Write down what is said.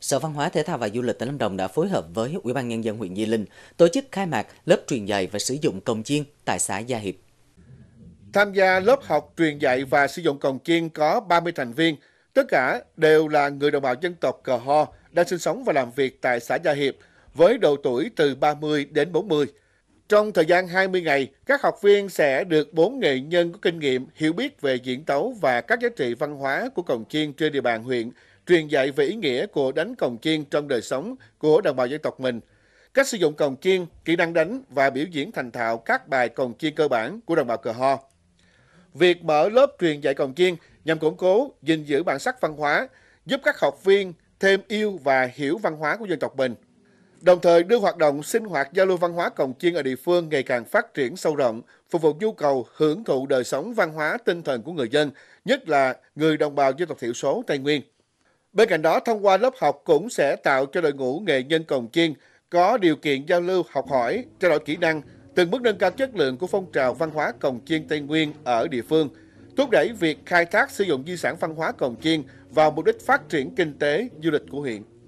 Sở Văn hóa Thể thao và Du lịch tỉnh Lâm Đồng đã phối hợp với Ủy ban nhân dân huyện Di Linh tổ chức khai mạc lớp truyền dạy và sử dụng cồng chiên tại xã Gia Hiệp. Tham gia lớp học truyền dạy và sử dụng cồng chiên có 30 thành viên, tất cả đều là người đồng bào dân tộc Cờ Ho đang sinh sống và làm việc tại xã Gia Hiệp với độ tuổi từ 30 đến 40. Trong thời gian 20 ngày, các học viên sẽ được bốn nghệ nhân có kinh nghiệm hiểu biết về diễn tấu và các giá trị văn hóa của cồng chiên trên địa bàn huyện truyền dạy về ý nghĩa của đánh cồng chiêng trong đời sống của đồng bào dân tộc mình, cách sử dụng cồng chiêng, kỹ năng đánh và biểu diễn thành thạo các bài cồng chiêng cơ bản của đồng bào Cờ Ho. Việc mở lớp truyền dạy cồng chiêng nhằm củng cố, gìn giữ bản sắc văn hóa, giúp các học viên thêm yêu và hiểu văn hóa của dân tộc mình. Đồng thời đưa hoạt động sinh hoạt giao lưu văn hóa cồng chiêng ở địa phương ngày càng phát triển sâu rộng, phục vụ nhu cầu hưởng thụ đời sống văn hóa tinh thần của người dân, nhất là người đồng bào dân tộc thiểu số Tây Nguyên. Bên cạnh đó, thông qua lớp học cũng sẽ tạo cho đội ngũ nghệ nhân cồng chiêng có điều kiện giao lưu, học hỏi, trao đổi kỹ năng, từng bước nâng cao chất lượng của phong trào văn hóa cồng chiêng Tây Nguyên ở địa phương, thúc đẩy việc khai thác sử dụng di sản văn hóa cồng chiêng vào mục đích phát triển kinh tế, du lịch của huyện.